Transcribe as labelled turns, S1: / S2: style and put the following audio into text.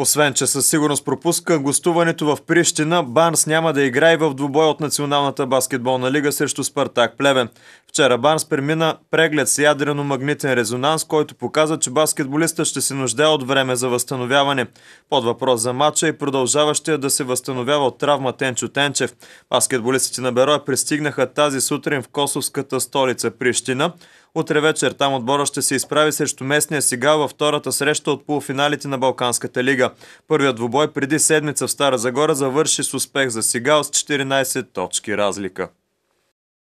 S1: Освен, че със сигурност пропуска гостуването в Прищина, Барнс няма да играе в двубой от Националната баскетболна лига срещу Спартак Плевен. Вчера Барнс премина преглед с ядрено-магнитен резонанс, който показа, че баскетболиста ще се нуждае от време за възстановяване. Под въпрос за матча и продължаващия да се възстановява от травма Тенчо Тенчев. Баскетболистите на Бероя пристигнаха тази сутрин в косовската столица Прищина. Утре вечер там отбора ще се изправи срещу местния сега във втората среща от полуфиналите на Балканската лига. Първият двубой преди седмица в Стара Загора завърши с успех за сега с 14 точки разлика.